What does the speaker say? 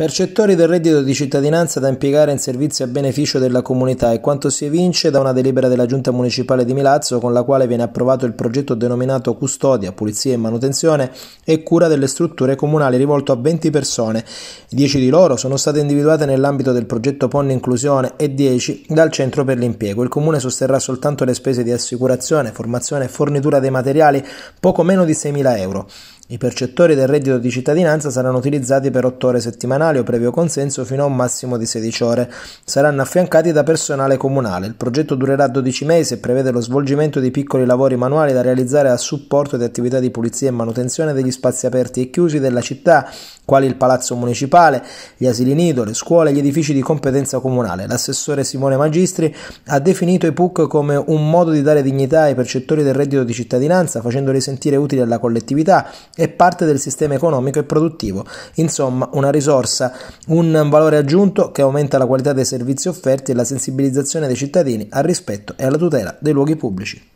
Percettori del reddito di cittadinanza da impiegare in servizi a beneficio della comunità è quanto si evince da una delibera della Giunta Municipale di Milazzo con la quale viene approvato il progetto denominato Custodia, Pulizia e Manutenzione e Cura delle strutture comunali rivolto a 20 persone. 10 di loro sono state individuate nell'ambito del progetto PON Inclusione e 10 dal Centro per l'Impiego. Il Comune sosterrà soltanto le spese di assicurazione, formazione e fornitura dei materiali, poco meno di 6.000 euro. I percettori del reddito di cittadinanza saranno utilizzati per 8 ore settimanali o previo consenso fino a un massimo di 16 ore. Saranno affiancati da personale comunale. Il progetto durerà 12 mesi e prevede lo svolgimento di piccoli lavori manuali da realizzare a supporto di attività di pulizia e manutenzione degli spazi aperti e chiusi della città, quali il palazzo municipale, gli asili nido, le scuole e gli edifici di competenza comunale. L'assessore Simone Magistri ha definito i PUC come un modo di dare dignità ai percettori del reddito di cittadinanza, facendoli sentire utili alla collettività è parte del sistema economico e produttivo, insomma una risorsa, un valore aggiunto che aumenta la qualità dei servizi offerti e la sensibilizzazione dei cittadini al rispetto e alla tutela dei luoghi pubblici.